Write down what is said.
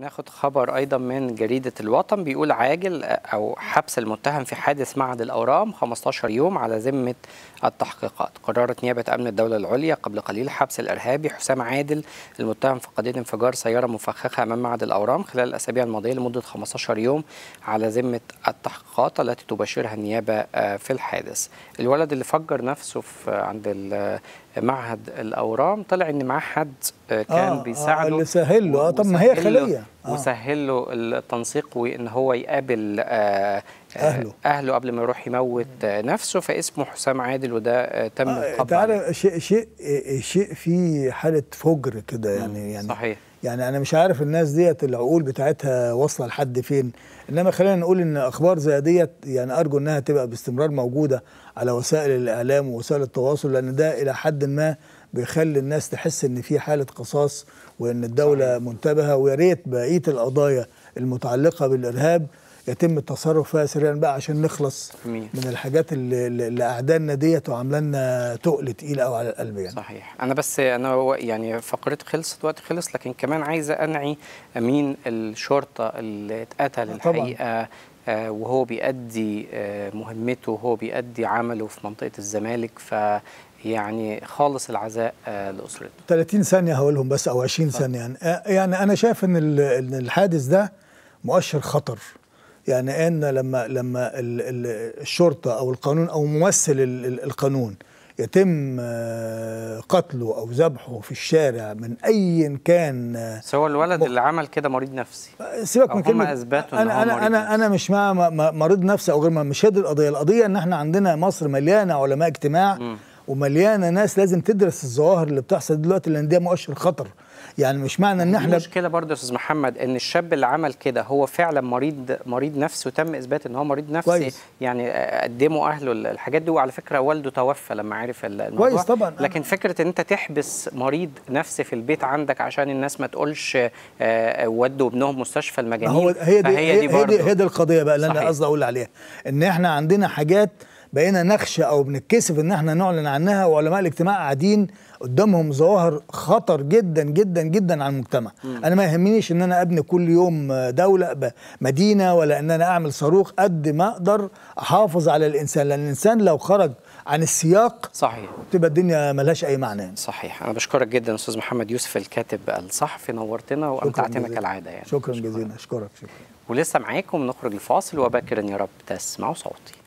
ناخد خبر ايضا من جريده الوطن بيقول عاجل او حبس المتهم في حادث معهد الاورام 15 يوم على ذمه التحقيقات قررت نيابه امن الدوله العليا قبل قليل حبس الارهابي حسام عادل المتهم في قضيه انفجار سياره مفخخه امام معهد الاورام خلال الاسابيع الماضيه لمده 15 يوم على ذمه التحقيقات التي تباشرها النيابه آه، في الحادث الولد اللي فجر نفسه في عند معهد الاورام طلع ان معاه حد كان آه, آه، بيساعده آه اللي سهل له آه طب ما هي خليه آه وسهل له التنسيق وان هو يقابل آه، آه، اهله اهله قبل ما يروح يموت نفسه فاسمه حسام عادل وده تم آه القبض تعالى شيء شيء شيء في حاله فجر كده يعني يعني صحيح يعني انا مش عارف الناس ديت العقول بتاعتها واصله لحد فين انما خلينا نقول ان اخبار زي ديت يعني ارجو انها تبقى باستمرار موجوده على وسائل الاعلام ووسائل التواصل لان ده الى حد ما بيخلي الناس تحس ان في حاله قصاص وان الدوله صحيح. منتبهه ويا ريت بقيه القضايا المتعلقه بالارهاب يتم التصرف فيها سريعا بقى عشان نخلص مين. من الحاجات اللي, اعداننا ديت وعامله لنا تقل تقيل قوي على القلب يعني صحيح انا بس انا يعني فقرتي خلصت وقت خلص لكن كمان عايزه انعي مين الشرطه اللي اتقتل الحقيقه آه، وهو بيأدي آه، مهمته وهو بيأدي عمله في منطقة الزمالك ف يعني خالص العزاء آه، لأسرته 30 ثانية هقولهم بس أو 20 ثانية يعني،, يعني أنا شايف إن الحادث ده مؤشر خطر يعني ان لما لما الشرطه او القانون او ممثل القانون يتم آه، قتله او ذبحه في الشارع من ايا كان آه، سواء الولد اللي عمل كده مريض نفسي آه، سيبك من كلمه اثبتوا انا انا انا, أنا مش مع مريض نفسي او غير مش هذه القضيه القضيه ان احنا عندنا مصر مليانه علماء اجتماع م. ومليانه ناس لازم تدرس الظواهر اللي بتحصل دلوقتي لان دي مؤشر خطر يعني مش معنى ان احنا المشكله برضه يا استاذ محمد ان الشاب اللي عمل كده هو فعلا مريض مريض نفسي وتم اثبات ان هو مريض نفسي كويس. يعني قدموا اهله الحاجات دي وعلى فكره والده توفى لما عرف الموضوع كويس طبعا لكن فكره ان انت تحبس مريض نفسي في البيت عندك عشان الناس ما تقولش آه، آه، ودوا ابنهم مستشفى المجانين هو هي دي هي دي, هي دي, هي دي القضيه بقى اللي انا قصدي اقول عليها ان احنا عندنا حاجات بقينا نخشى او بنتكسف ان احنا نعلن عنها وعلماء الاجتماع قاعدين قدامهم ظواهر خطر جدا جدا جدا على المجتمع مم. انا ما يهمنيش ان انا ابني كل يوم دوله مدينه ولا ان انا اعمل صاروخ قد ما اقدر احافظ على الانسان لان الانسان لو خرج عن السياق صحيح تبقى الدنيا ملهاش اي معنى صحيح انا بشكرك جدا استاذ محمد يوسف الكاتب الصحفي نورتنا وامتعتنا كالعاده يعني شكرا, جزيلا اشكرك شكرا ولسه معاكم نخرج لفاصل وباكرا يا رب تسمعوا صوتي